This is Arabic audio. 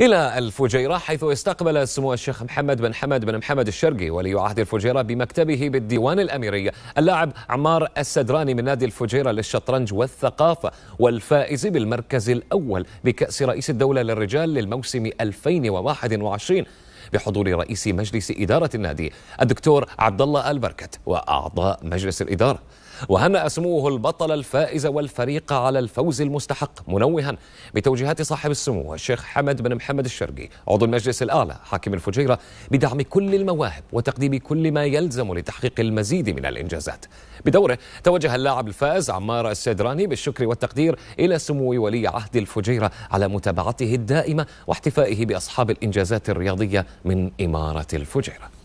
إلى الفجيرة حيث استقبل سمو الشيخ محمد بن حمد بن محمد الشرقي ولي عهد الفجيرة بمكتبه بالديوان الأميري اللاعب عمار السدراني من نادي الفجيرة للشطرنج والثقافة والفائز بالمركز الأول بكأس رئيس الدولة للرجال للموسم 2021 بحضور رئيس مجلس إدارة النادي الدكتور عبد الله البركت وأعضاء مجلس الإدارة وهنأ سموه البطل الفائز والفريق على الفوز المستحق منوها بتوجيهات صاحب السمو الشيخ حمد بن محمد الشرقي عضو المجلس الأعلى حاكم الفجيرة بدعم كل المواهب وتقديم كل ما يلزم لتحقيق المزيد من الإنجازات بدوره توجه اللاعب الفائز عمار السيدراني بالشكر والتقدير إلى سمو ولي عهد الفجيرة على متابعته الدائمة واحتفائه بأصحاب الإنجازات الرياضية من إمارة الفجيرة